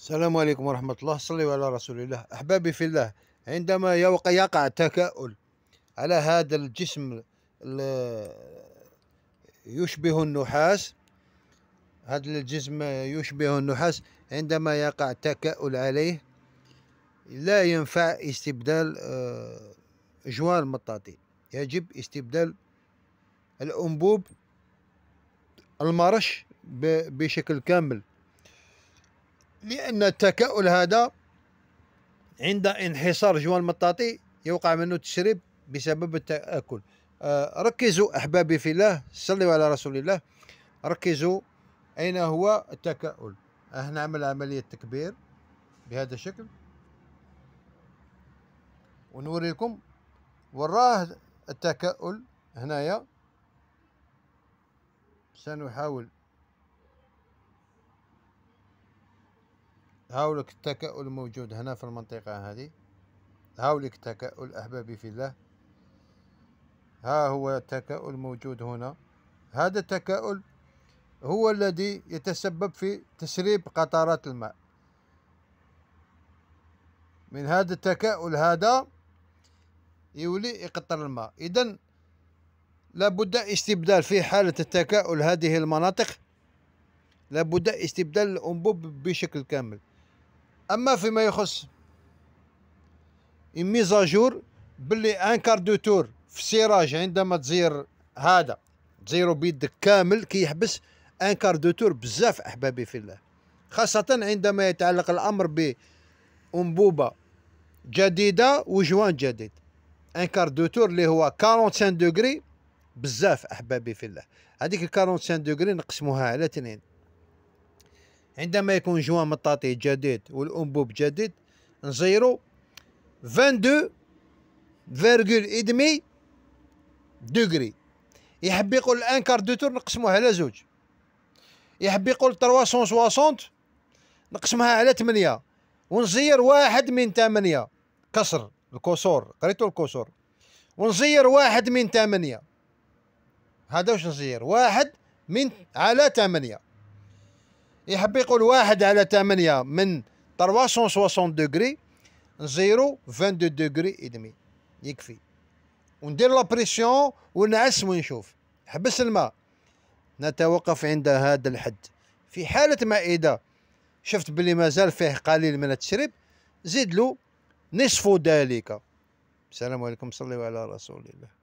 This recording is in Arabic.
السلام عليكم ورحمة الله صلوا على رسول الله أحبابي في الله عندما يوقع يقع تكاؤل على هذا الجسم يشبه النحاس هذا الجسم يشبه النحاس عندما يقع تكاؤل عليه لا ينفع استبدال آه، جوال مطاطي يجب استبدال الأنبوب المرش بشكل كامل لأن التكاؤل هذا عند انحصار جوان المطاطي يوقع منه التشريب بسبب التأكل آه، ركزوا أحبابي في الله صلوا على رسول الله ركزوا أين هو التكاؤل أه، نعمل عملية تكبير بهذا الشكل ونوريكم وراه التكاؤل هنايا سنحاول هاولك التكاؤل الموجود هنا في المنطقة هذه هاولك التكاؤل أحبابي في الله ها هو التكاؤل موجود هنا هذا التكاؤل هو الذي يتسبب في تسريب قطرات الماء من هذا التكاؤل هذا يولي يقطر الماء إذا لابد استبدال في حالة التكاؤل هذه المناطق لابد استبدال الأنبوب بشكل كامل اما فيما يخص ميزاجور باللي ان كار دو تور في السيراج عندما تزير هذا تزيرو بيدك كامل كيحبس ان كار دو تور بزاف احبابي في الله خاصة عندما يتعلق الامر بانبوبة جديدة وجوان جديد ان كار دو تور اللي هو 45 دوغري بزاف احبابي في الله هذيك 45 دوغري نقسموها على اثنين عندما يكون جوان مطاطي جديد والانبوب جديد نزيرو 22 ادمي دوغري يحب يقول الان كار دو تور نقسموها على زوج يحب يقول 360 نقسمها على 8 ونزير واحد من 8 كسر الكسور قريتو الكسور ونزير واحد من 8 هذا واش نزير واحد من على 8 يحب إيه، يقول واحد على ثمانية من 360 دوغري نزيرو 22 دوغري ادمي يكفي وندير لا بريسيون ونعس ونشوف حبس الماء نتوقف عند هذا الحد في حالة ما إذا شفت بلي مازال فيه قليل من التشريب زيد له نصف ذلك السلام عليكم صلوا على رسول الله